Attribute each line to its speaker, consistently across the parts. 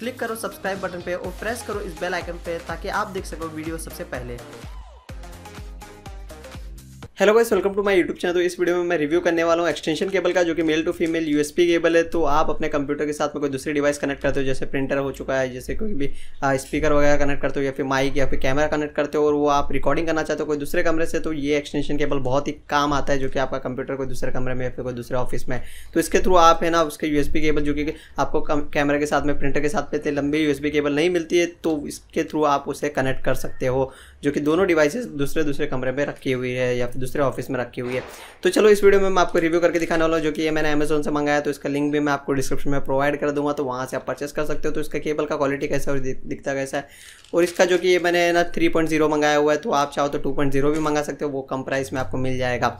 Speaker 1: click करो subscribe button पे और प्रेस करो इस बेल आइकन पे ताकि आप देख सको वीडियो सबसे पहले hello guys welcome to my YouTube channel तो इस वीडियो में मैं रिव्यू करने वाला हूँ एक्सटेंशन केबल का जो कि male to female USB cable है तो आप अपने कंप्यूटर के साथ में कोई दूसरी डिवाइस कनेक्ट करते हो जैसे प्रिंटर हो चुका है जैसे कोई भी स्पीकर वगैरह कनेक्ट करते हो या फिर माइक या फिर कैमरा कनेक्ट करते हो और वो आप रिकॉर्डिंग करना चाहते हो कोई दूसरे कमरे से तो ये एक्सटेंशन केबल बहुत ही काम आता है जो कि आपका कंप्यूटर कोई दूसरे कमरे में या फिर कोई दूसरे ऑफिस में तो इसके थ्रू आप है ना उसके यू केबल जो कि आपको कैमरा के साथ में प्रिंटर के साथ में इतनी लंबी यू केबल नहीं मिलती है तो इसके थ्रू आप उसे कनेक्ट कर सकते हो जो कि दोनों डिवाइसेस दूसरे दूसरे कमरे में रखी हुई है या फिर दूसरे ऑफिस में रखी हुई है तो चलो इस वीडियो में मैं आपको रिव्यू करके दिखाने वाला हूँ जो कि ये मैंने अमेजोन से मंगाया तो इसका लिंक भी मैं आपको डिस्क्रिप्शन में प्रोवाइड कर दूँगा तो वहाँ से आप परचेस कर सकते हो तो इसका केबल का क्वालिटी कैसा और दिखता कैसा है और इसका जो कि ये मैंने ना थ्री मंगाया हुआ है तो आप चाहो तो टू भी मंगा सकते हो वो कम प्राइस में आपको मिल जाएगा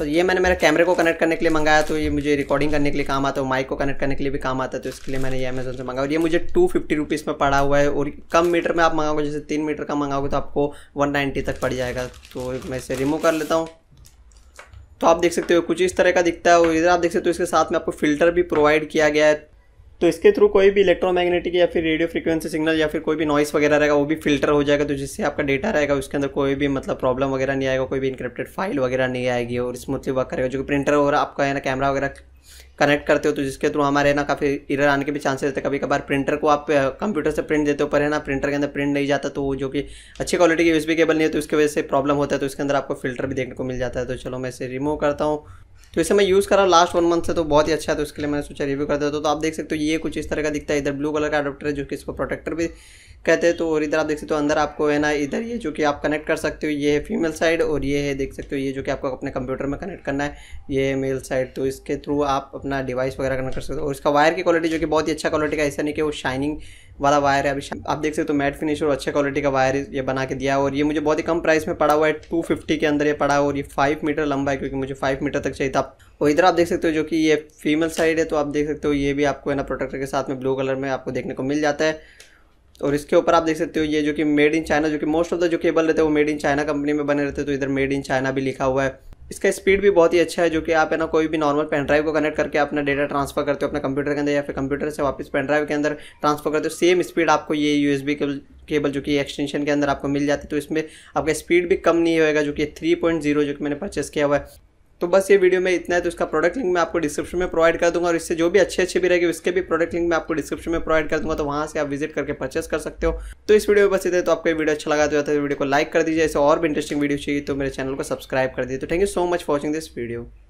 Speaker 1: तो ये मैंने मेरे कैमरे को कनेक्ट करने के लिए मंगाया तो ये मुझे रिकॉर्डिंग करने के लिए काम आता है माइक को कनेक्ट करने के लिए भी काम आता है तो इसके लिए मैंने ये अमेजोन से मंगाया और ये मुझे टू फिफ्टी रुपीज़ में पड़ा हुआ है और कम मीटर में आप मंगाओगे जैसे तीन मीटर का मंगाओगे तो आपको वन तक पड़ जाएगा तो मैं इसे रिमूव कर लेता हूँ तो आप देख सकते हो कुछ इस तरह का दिखता है और इधर आप देख सकते हो इसके साथ में आपको फिल्टर भी प्रोवाइड किया गया है तो इसके थ्रू कोई भी इलेक्ट्रोमैग्नेटिक या फिर रेडियो फ्रीक्वेंसी सिग्नल या फिर कोई भी नॉइस वगैरह रहेगा वो भी फिल्टर हो जाएगा तो जिससे आपका डेटा रहेगा उसके अंदर कोई भी मतलब प्रॉब्लम वगैरह नहीं आएगा कोई भी इंक्रिप्टेड फाइल वगैरह नहीं आएगी और स्मूथली वर्क करेगा जो कि प्रिंटर वगैरह आपका है ना कैमरा वगैरह कनेक्ट करते हो तो जिसके थ्रू हमारे ना काफ़ी इरर आने के भी चांसेस रहते हैं कभी कभार प्रिंटर को आप कंप्यूटर से प्रिंट देते हो पर है ना प्रिंटर के अंदर प्रिंट नहीं जाता तो वो जो कि अच्छी क्वालिटी की यूएसबी केबल नहीं है तो उसकी वजह से प्रॉब्लम होता है तो इसके अंदर आपको फिल्टर भी देखने को मिल जाता है तो चलो मैं इसे रिमूव करता हूँ तो इसे मैं यूज़ कर रहा हूँ लास्ट वन मंथ से तो बहुत ही अच्छा है तो इसके लिए मैंने सोचा रिव्यू कर देता तो आप देख सकते हो ये कुछ इस तरह का दिखता है इधर ब्लू कलर का अडोप्टर है जो कि इसको प्रोटेक्टर भी कहते हैं तो और इधर आप देख सकते हो अंदर आपको है ना इधर ये जो कि आप कनेक्ट कर सकते हो ये है फीमेल साइड और ये है देख सकते हो ये जो कि आपको अपने कंप्यूटर में कनेक्ट करना है ये है मेल साइड तो इसके थ्रू आप अपना डिवाइस वगैरह कनेक्ट कर सकते हो और इसका वायर की क्वालिटी जो कि बहुत ही अच्छा क्वालिटी का ऐसा नहीं कि वो शाइनिंग वाला वायर है अभी आप देख सकते हो तो मैट फिनिश और अच्छे क्वालिटी का वायर ये बना के दिया और ये मुझे बहुत ही कम प्राइस में पड़ा हुआ है टू फिफ्टी के अंदर ये पड़ा और ये फाइव मीटर लंबा है क्योंकि मुझे फाइव मीटर तक चाहिए था और इधर आप देख सकते हो जो कि ये फीमेल साइड है तो आप देख सकते हो ये भी आपको है ना प्रोटेक्टर के साथ में ब्लू कलर में आपको देखने को मिल जाता है और इसके ऊपर आप देख सकते हो ये जो कि मेड इन चाइना जो कि मोस्ट ऑफ द जो केबल रहते हैं वो मेड इन चाइना कंपनी में बने रहते हैं तो इधर मेड इन चाइना भी लिखा हुआ है इसका स्पीड भी बहुत ही अच्छा है जो कि आप है ना कोई भी नॉर्मल पेन ड्राइव को कनेक्ट करके अपना डेटा ट्रांसफर करते हो अपना कंप्यूटर के अंदर या फिर कंप्यूटर से वापस पेन ड्राइव के अंदर ट्रांसफर करते हो सेम स्पीड आपको ये यूएसबी केबल केबल जो कि एक्सटेंशन के अंदर आपको मिल जाती है तो इसमें आपका स्पीड भी कम नहीं होएगा जो कि थ्री पॉइंट जीरो जो कि मैंने परचेस किया हुआ है तो बस ये वीडियो में इतना है तो इसका प्रोडक्ट लिंक मैं आपको डिस्क्रिप्शन में प्रोवाइड कर दूंगा और इससे जो भी अच्छे अच्छे भी रहेगी उसके भी प्रोडक्ट लिंक मैं आपको डिस्क्रिप्शन में प्रोवाइड कर दूंगा तो वहाँ से आप विजिट करके परचेस कर सकते हो तो इस वीडियो में बस इतना तो आपको वीडियो अच्छा लगा तो वीडियो तो को लाइक कर दीजिए ऐसे और भी इंटरेस्टिंग वीडियो चाहिए तो मेरे चैनल को सब्सक्राइब कर दीजिए तो thank you so much watching this video